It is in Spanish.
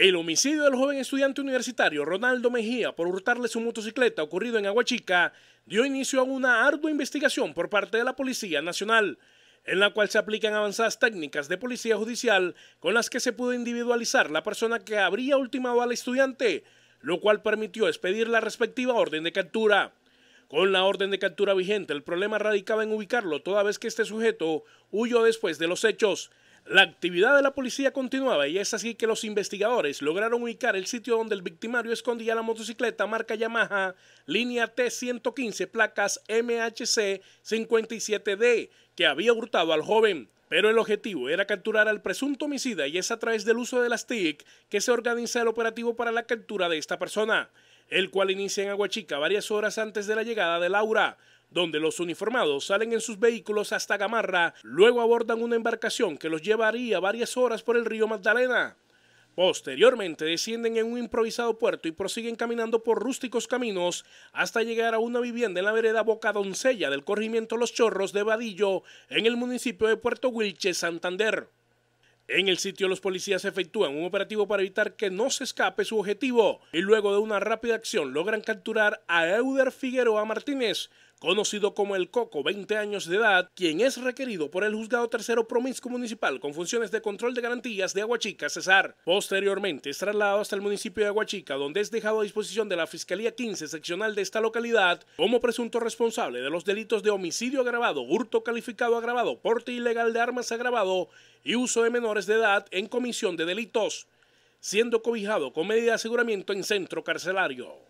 El homicidio del joven estudiante universitario Ronaldo Mejía por hurtarle su motocicleta ocurrido en Aguachica dio inicio a una ardua investigación por parte de la Policía Nacional, en la cual se aplican avanzadas técnicas de policía judicial con las que se pudo individualizar la persona que habría ultimado al estudiante, lo cual permitió expedir la respectiva orden de captura. Con la orden de captura vigente, el problema radicaba en ubicarlo toda vez que este sujeto huyó después de los hechos, la actividad de la policía continuaba y es así que los investigadores lograron ubicar el sitio donde el victimario escondía la motocicleta marca Yamaha, línea T115, placas MHC 57D, que había hurtado al joven. Pero el objetivo era capturar al presunto homicida y es a través del uso de las TIC que se organiza el operativo para la captura de esta persona el cual inicia en Aguachica varias horas antes de la llegada de Laura, donde los uniformados salen en sus vehículos hasta Gamarra, luego abordan una embarcación que los llevaría varias horas por el río Magdalena. Posteriormente descienden en un improvisado puerto y prosiguen caminando por rústicos caminos hasta llegar a una vivienda en la vereda Boca Doncella del corrimiento Los Chorros de Vadillo, en el municipio de Puerto Wilches, Santander. En el sitio los policías efectúan un operativo para evitar que no se escape su objetivo y luego de una rápida acción logran capturar a Euder Figueroa Martínez, conocido como el Coco, 20 años de edad, quien es requerido por el juzgado tercero promiscuo municipal con funciones de control de garantías de Aguachica, Cesar. Posteriormente es trasladado hasta el municipio de Aguachica, donde es dejado a disposición de la Fiscalía 15 seccional de esta localidad como presunto responsable de los delitos de homicidio agravado, hurto calificado agravado, porte ilegal de armas agravado y uso de menores de edad en comisión de delitos, siendo cobijado con medida de aseguramiento en centro carcelario.